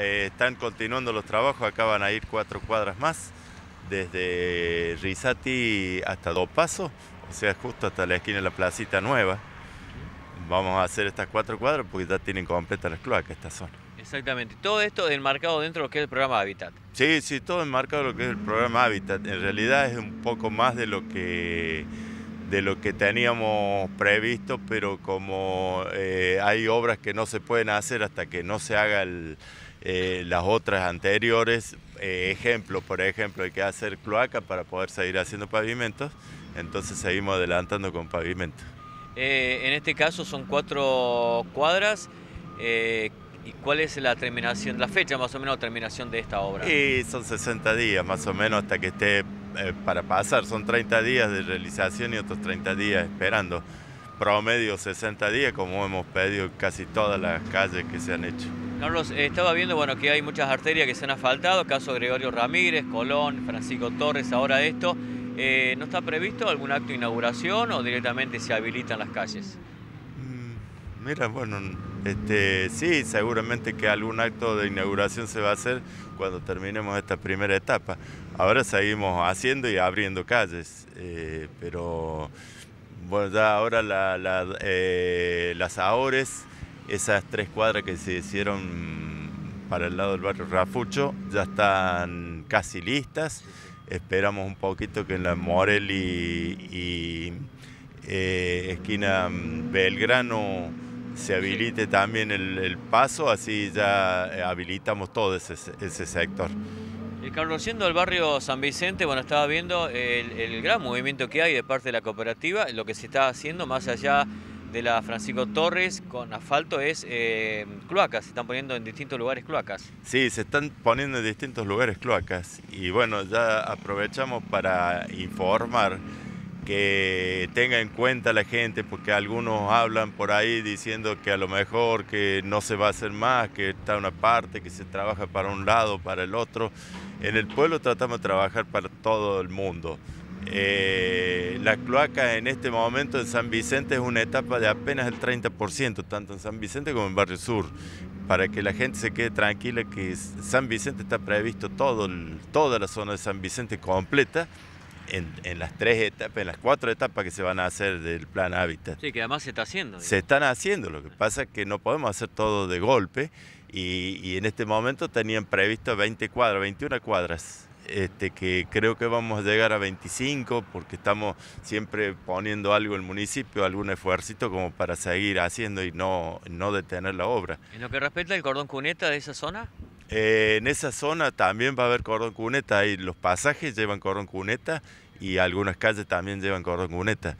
Eh, están continuando los trabajos, acá van a ir cuatro cuadras más, desde Risati hasta Dos Pasos, o sea, justo hasta la esquina de la Placita Nueva. Vamos a hacer estas cuatro cuadras porque ya tienen completa las cloacas esta zona. Exactamente. Todo esto enmarcado dentro de lo que es el programa Habitat. Sí, sí, todo enmarcado de lo que es el programa Habitat. En realidad es un poco más de lo que de lo que teníamos previsto, pero como eh, hay obras que no se pueden hacer hasta que no se hagan eh, las otras anteriores, eh, ejemplo, por ejemplo, hay que hacer cloaca para poder seguir haciendo pavimentos, entonces seguimos adelantando con pavimentos. en este caso son cuatro cuadras. ¿Y cuál es la terminación, la fecha más o menos de terminación de esta obra? Y son 60 días más o menos hasta que esté eh, para pasar. Son 30 días de realización y otros 30 días esperando. Promedio 60 días, como hemos pedido casi todas las calles que se han hecho. Carlos, eh, estaba viendo bueno, que hay muchas arterias que se han asfaltado, caso Gregorio Ramírez, Colón, Francisco Torres, ahora esto. Eh, ¿No está previsto algún acto de inauguración o directamente se habilitan las calles? Mira, bueno, este, sí, seguramente que algún acto de inauguración se va a hacer cuando terminemos esta primera etapa. Ahora seguimos haciendo y abriendo calles, eh, pero bueno, ya ahora la, eh, las Ahores, esas tres cuadras que se hicieron para el lado del barrio Rafucho, ya están casi listas. Esperamos un poquito que en la Morel y, eh, esquina Belgrano se habilite también el, paso, así ya eh, habilitamos todo ese, sector. Y Carlos, siendo el barrio San Vicente, bueno, estaba viendo el, gran movimiento que hay de parte de la cooperativa, lo que se está haciendo más allá de la Francisco Torres con asfalto es eh, cloacas, se están poniendo en distintos lugares cloacas. Sí, se están poniendo en distintos lugares cloacas y bueno, ya aprovechamos para informar que tenga en cuenta la gente, porque algunos hablan por ahí diciendo que a lo mejor que no se va a hacer más, que está una parte, que se trabaja para un lado, para el otro. En el pueblo tratamos de trabajar para todo el mundo. Eh, la cloaca en este momento en San Vicente es una etapa de apenas el 30%, tanto en San Vicente como en Barrio Sur, para que la gente se quede tranquila que San Vicente está previsto todo toda la zona de San Vicente completa en, las tres etapas, en las cuatro etapas que se van a hacer del plan hábitat. Sí, que además se está haciendo. Se están haciendo, lo que pasa es que no podemos hacer todo de golpe y, en este momento tenían previsto 20 cuadras, 21 cuadras. Este, que creo que vamos a llegar a 25 porque estamos siempre poniendo algo en el municipio, algún esfuercito como para seguir haciendo y no, no detener la obra. En lo que respecta al cordón cuneta de esa zona, eh, en esa zona también va a haber cordón cuneta y los pasajes llevan cordón cuneta y algunas calles también llevan cordón cuneta.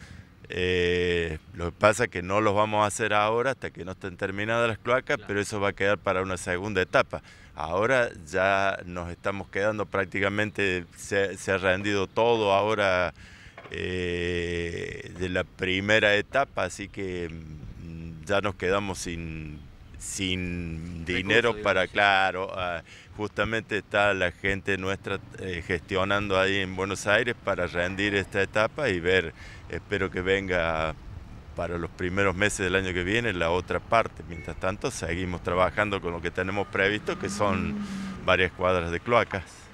Eh, lo que pasa es que no los vamos a hacer ahora hasta que no estén terminadas las cloacas, pero eso va a quedar para una segunda etapa. Ahora ya nos estamos quedando prácticamente, se, ha rendido todo ahora eh, de la primera etapa, así que mm, ya nos quedamos sin sin dinero para, claro, ah, justamente está la gente nuestra eh, gestionando ahí en Buenos Aires para rendir esta etapa y ver, espero que venga para los primeros meses del año que viene la otra parte. Mientras tanto, seguimos trabajando con lo que tenemos previsto, que son mm. varias cuadras de cloacas.